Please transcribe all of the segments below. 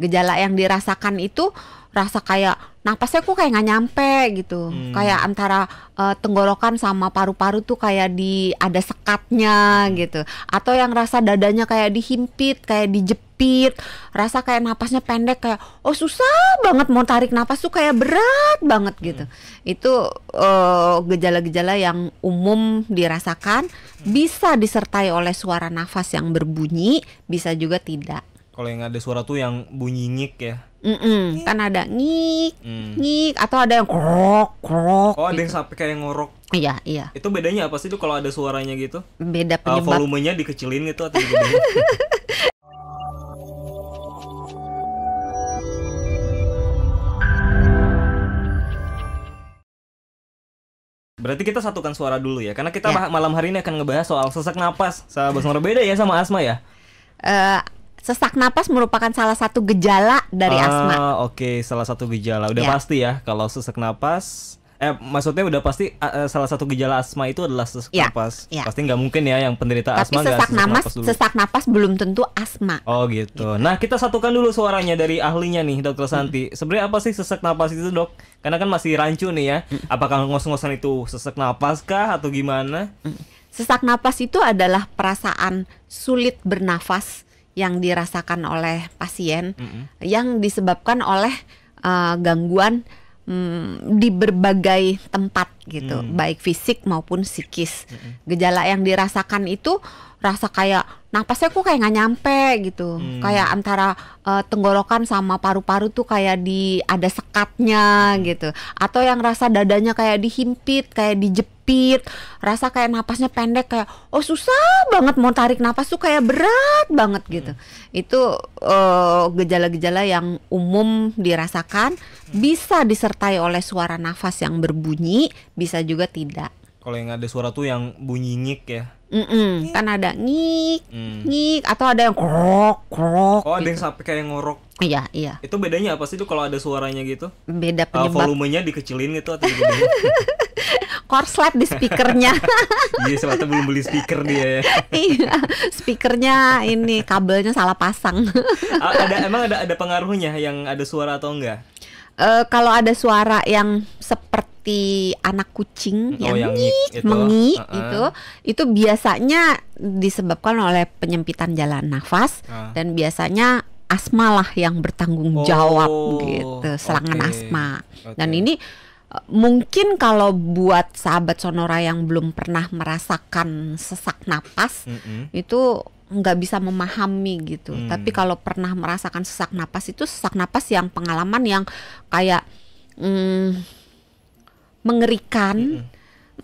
gejala yang dirasakan itu rasa kayak napasnya kok kayak nggak nyampe gitu hmm. kayak antara uh, tenggorokan sama paru-paru tuh kayak di ada sekatnya hmm. gitu atau yang rasa dadanya kayak dihimpit kayak dijepit rasa kayak napasnya pendek kayak oh susah banget mau tarik napas tuh kayak berat banget hmm. gitu itu eh, gejala-gejala uh, yang umum dirasakan hmm. bisa disertai oleh suara nafas yang berbunyi bisa juga tidak kalau yang ada suara tuh yang bunyi nyik ya Mm -mm. kan ada nyik mm. ngik atau ada yang krok krok oh ada gitu. yang sampai kayak ngorok iya iya itu bedanya apa sih tuh kalau ada suaranya gitu beda penyebab uh, volumenya dikecilin gitu atau gimana? Berarti kita satukan suara dulu ya, karena kita ya. malam hari ini akan ngebahas soal sesak napas. Sahabat beda ya sama asma ya. Uh, Sesak napas merupakan salah satu gejala dari ah, asma. Oke, okay. salah satu gejala. Udah ya. pasti ya kalau sesak napas eh maksudnya udah pasti uh, salah satu gejala asma itu adalah sesak ya, napas. Ya. Pasti nggak mungkin ya yang penderita Tapi asma sesak, sesak napas, dulu. sesak napas belum tentu asma. Oh gitu. gitu. Nah, kita satukan dulu suaranya dari ahlinya nih, Dokter Santi. Hmm. Sebenarnya apa sih sesak napas itu, Dok? Karena kan masih rancu nih ya. Hmm. Apakah ngos-ngosan itu sesak napas kah atau gimana? Hmm. Sesak napas itu adalah perasaan sulit bernafas yang dirasakan oleh pasien mm -hmm. yang disebabkan oleh uh, gangguan mm, di berbagai tempat gitu, hmm. baik fisik maupun psikis. Hmm. Gejala yang dirasakan itu rasa kayak napasnya kok kayak nggak nyampe gitu, hmm. kayak antara uh, tenggorokan sama paru-paru tuh kayak di ada sekatnya hmm. gitu, atau yang rasa dadanya kayak dihimpit, kayak dijepit, rasa kayak napasnya pendek kayak oh susah banget mau tarik napas tuh kayak berat banget gitu. Hmm. Itu eh, gejala-gejala uh, gejala -gejala yang umum dirasakan, hmm. bisa disertai oleh suara nafas yang berbunyi bisa juga tidak kalau yang ada suara tuh yang bunyi nyik ya Mm -mm. kan ada ngik mm. ngik atau ada yang krok krok oh gitu. ada yang gitu. sampai kayak ngorok iya iya itu bedanya apa sih tuh kalau ada suaranya gitu beda penyebab uh, volumenya dikecilin gitu atau gimana korslet di speakernya iya selalu belum beli speaker dia ya iya speakernya ini kabelnya salah pasang ada emang ada ada pengaruhnya yang ada suara atau enggak uh, kalau ada suara yang seperti seperti anak kucing oh, yang, yang itu. mengi uh -uh. itu itu biasanya disebabkan oleh penyempitan jalan nafas uh. dan biasanya asma lah yang bertanggung jawab oh, gitu serangan okay. asma okay. dan ini e, mungkin kalau buat sahabat sonora yang belum pernah merasakan sesak napas mm -hmm. itu nggak bisa memahami gitu hmm. tapi kalau pernah merasakan sesak napas itu sesak napas yang pengalaman yang kayak mm, mengerikan, mm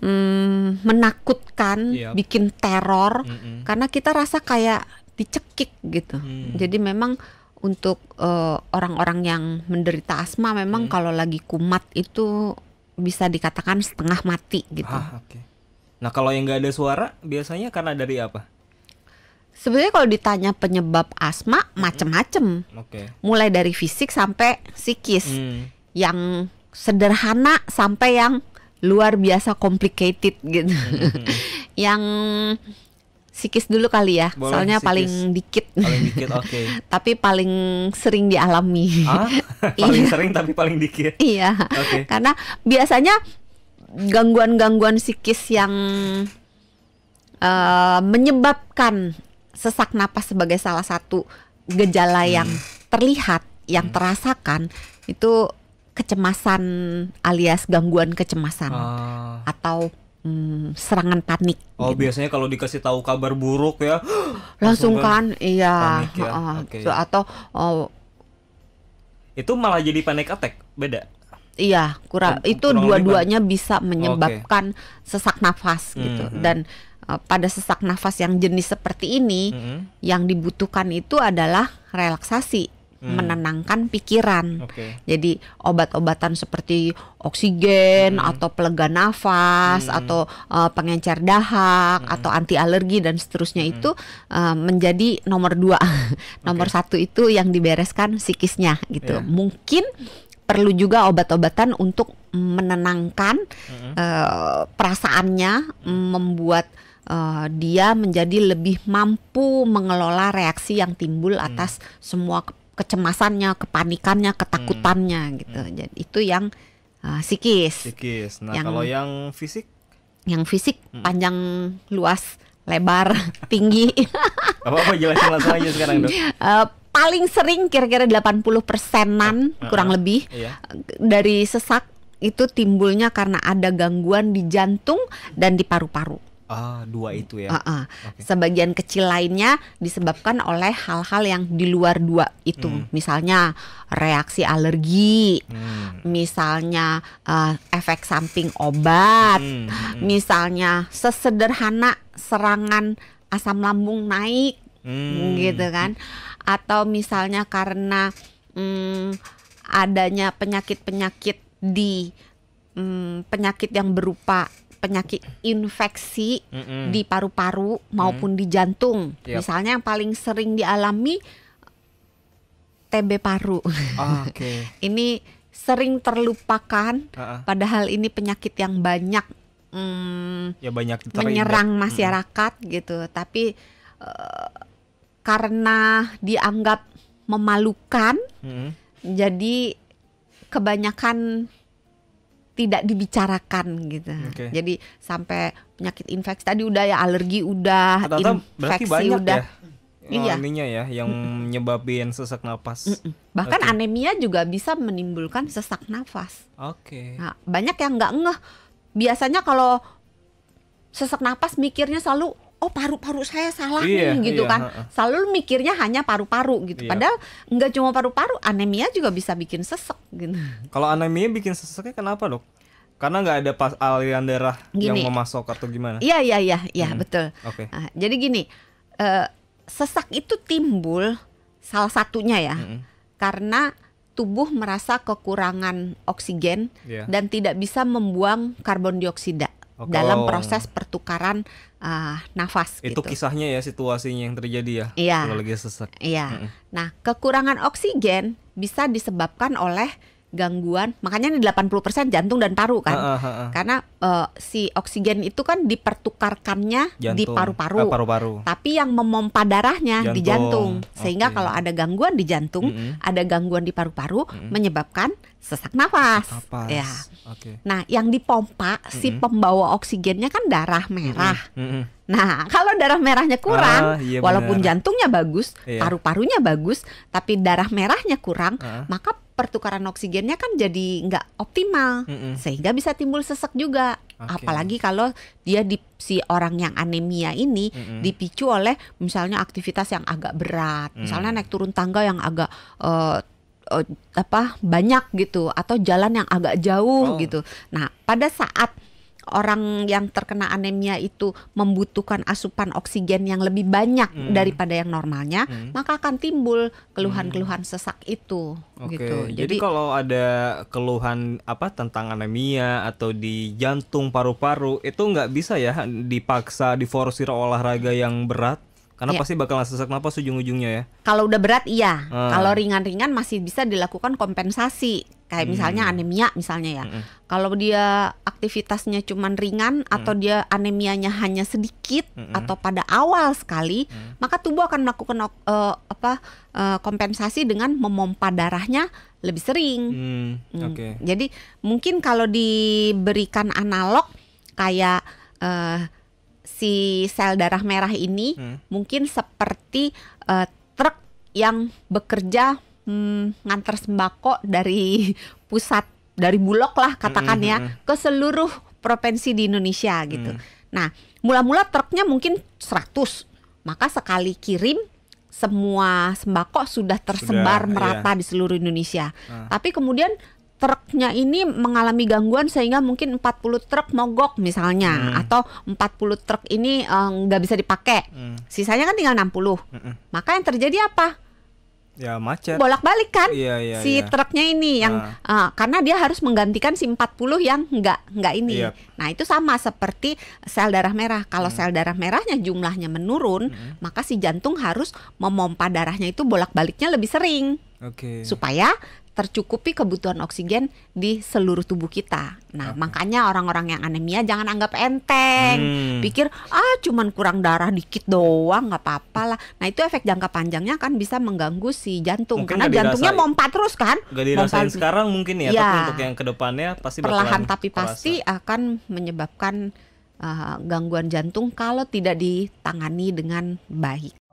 -mm. Mm, menakutkan, yep. bikin teror, mm -mm. karena kita rasa kayak dicekik gitu. Mm. Jadi memang untuk eh, orang-orang uh, yang menderita asma memang mm. kalau lagi kumat itu bisa dikatakan setengah mati gitu. Ah, okay. Nah kalau yang nggak ada suara biasanya karena dari apa? Sebenarnya kalau ditanya penyebab asma mm macem-macem, okay. mulai dari fisik sampai psikis. Mm. Yang sederhana sampai yang luar biasa complicated gitu. Hmm. yang sikis dulu kali ya, Boleh, soalnya sikis. paling dikit. Paling dikit, oke. Okay. tapi paling sering dialami. Ah, paling iya. sering tapi paling dikit. Iya. Oke. Okay. Karena biasanya gangguan-gangguan sikis yang uh, menyebabkan sesak napas sebagai salah satu gejala hmm. yang terlihat, yang hmm. terasakan itu kecemasan alias gangguan kecemasan ah. atau hmm, serangan panik. Oh gitu. biasanya kalau dikasih tahu kabar buruk ya langsung, kan, kan iya panik ya? uh, okay. so, atau oh, itu malah jadi panic attack beda. Iya kurang Kur itu dua-duanya bisa menyebabkan okay. sesak nafas gitu mm -hmm. dan eh, pada sesak nafas yang jenis seperti ini mm -hmm. yang dibutuhkan itu adalah relaksasi hmm. menenangkan pikiran. Okay. Jadi obat-obatan seperti oksigen hmm. atau pelega nafas hmm. atau uh, pengencer dahak hmm. atau anti alergi dan seterusnya hmm. itu uh, menjadi nomor dua. nomor okay. satu itu yang dibereskan psikisnya gitu. Yeah. Mungkin perlu juga obat-obatan untuk menenangkan hmm. uh, perasaannya, membuat uh, dia menjadi lebih mampu mengelola reaksi yang timbul hmm. atas hmm. semua kecemasannya, kepanikannya, ketakutannya hmm. gitu. Hmm. Jadi itu yang uh, psikis. Psikis. Nah, yang, kalau yang fisik yang fisik hmm. panjang luas lebar tinggi apa apa jelasin langsung aja sekarang dok uh, paling sering kira-kira 80 persenan uh, uh, kurang lebih iya. dari sesak itu timbulnya karena ada gangguan di jantung dan di paru-paru Ah, dua itu ya. Uh -uh. Okay. Sebagian kecil lainnya disebabkan oleh hal-hal yang di luar dua itu. Hmm. Misalnya reaksi alergi, hmm. misalnya uh, efek samping obat, hmm, hmm. misalnya sesederhana serangan asam lambung naik, hmm. gitu kan? Atau misalnya karena hmm, adanya penyakit-penyakit di hmm, penyakit yang berupa penyakit infeksi mm -mm. di paru-paru maupun mm. di jantung. Yep. Misalnya yang paling sering dialami TB paru. Oh, ah, okay. ini sering terlupakan, uh -uh. padahal ini penyakit yang banyak mm, ya banyak menyerang masyarakat mm. gitu. Tapi uh, karena dianggap memalukan, mm. jadi kebanyakan tidak dibicarakan gitu. Okay. Jadi sampai penyakit infeksi tadi udah ya alergi udah, Tata -tata infeksi udah. Ya? iya. ya yang nyebabin sesak nafas. Bahkan okay. anemia juga bisa menimbulkan sesak nafas. Oke. Okay. Nah, banyak yang nggak ngeh. Biasanya kalau sesak nafas mikirnya selalu oh paru-paru saya salah iya, nih gitu iya, kan. Uh, uh. Selalu mikirnya hanya paru-paru gitu. Iya. Padahal nggak cuma paru-paru, anemia juga bisa bikin sesek gitu. Kalau anemia bikin seseknya kenapa, Dok? Karena nggak ada pas aliran darah gini, yang memasok atau gimana? Iya iya iya iya hmm. betul. Oke. Okay. Nah, jadi gini, uh, sesak itu timbul salah satunya ya. Hmm. Karena tubuh merasa kekurangan oksigen yeah. dan tidak bisa membuang karbon dioksida dalam proses pertukaran uh, nafas. Itu gitu. kisahnya ya situasinya yang terjadi ya. Iya. Kalau lagi sesak. Iya. Mm -mm. Nah kekurangan oksigen bisa disebabkan oleh gangguan makanya ini 80% jantung dan paru kan uh, uh, uh, uh. karena uh, si oksigen itu kan dipertukarkannya jantung. di paru-paru uh, tapi yang memompa darahnya jantung. di jantung sehingga okay. kalau ada gangguan di jantung mm -hmm. ada gangguan di paru-paru mm -hmm. menyebabkan sesak nafas, sesak ya okay. nah yang dipompa mm -hmm. si pembawa oksigennya kan darah merah mm -hmm. Nah, kalau darah merahnya kurang, ah, iya walaupun jantungnya bagus, iya. paru-parunya bagus, tapi darah merahnya kurang, ah. maka pertukaran oksigennya kan jadi nggak optimal mm -mm. sehingga bisa timbul sesek juga okay. apalagi kalau dia di si orang yang anemia ini mm -mm. dipicu oleh misalnya aktivitas yang agak berat mm. misalnya naik turun tangga yang agak uh, apa banyak gitu atau jalan yang agak jauh oh. gitu nah pada saat orang yang terkena anemia itu membutuhkan asupan oksigen yang lebih banyak hmm. daripada yang normalnya, hmm. maka akan timbul keluhan-keluhan hmm. sesak itu. Oke. Okay. Gitu. Jadi, Jadi kalau ada keluhan apa tentang anemia atau di jantung paru-paru itu nggak bisa ya dipaksa diforsir olahraga yang berat karena ya. pasti bakalan sesak napas ujung-ujungnya ya. Kalau udah berat iya, hmm. kalau ringan-ringan masih bisa dilakukan kompensasi kayak hmm. misalnya anemia misalnya ya. Hmm. Kalau dia aktivitasnya cuman ringan hmm. atau dia anemianya hanya sedikit hmm. atau pada awal sekali, hmm. maka tubuh akan melakukan uh, apa uh, kompensasi dengan memompa darahnya lebih sering. Hmm. Hmm. Okay. Jadi mungkin kalau diberikan analog kayak uh, si sel darah merah ini hmm. mungkin seperti uh, truk yang bekerja hmm, nganter sembako dari pusat dari bulog lah katakan ya mm-hmm. ke seluruh provinsi di Indonesia gitu. Mm. Nah, mula-mula truknya mungkin 100. Maka sekali kirim semua sembako sudah tersebar sudah, merata iya. di seluruh Indonesia. Ah. Tapi kemudian truknya ini mengalami gangguan sehingga mungkin 40 truk mogok misalnya mm. atau 40 truk ini eh, nggak uh, bisa dipakai. Mm. Sisanya kan tinggal 60. puluh. Hmm, Maka yang terjadi apa? ya macet bolak-balik kan ya, ya, si ya. truknya ini yang nah. uh, karena dia harus menggantikan si 40 yang enggak enggak ini ya. nah itu sama seperti sel darah merah kalau hmm. sel darah merahnya jumlahnya menurun hmm. maka si jantung harus memompa darahnya itu bolak-baliknya lebih sering okay. supaya tercukupi kebutuhan oksigen di seluruh tubuh kita. Nah, okay. makanya orang-orang yang anemia jangan anggap enteng. Hmm. Pikir, ah cuman kurang darah dikit doang, nggak apa-apa lah. Nah, itu efek jangka panjangnya kan bisa mengganggu si jantung. Mungkin Karena jantungnya dirasa, mompa terus kan. Gak dirasain mompa, sekarang mungkin ya, ya, tapi untuk yang kedepannya pasti Perlahan tapi kerasa. pasti akan menyebabkan uh, gangguan jantung kalau tidak ditangani dengan baik.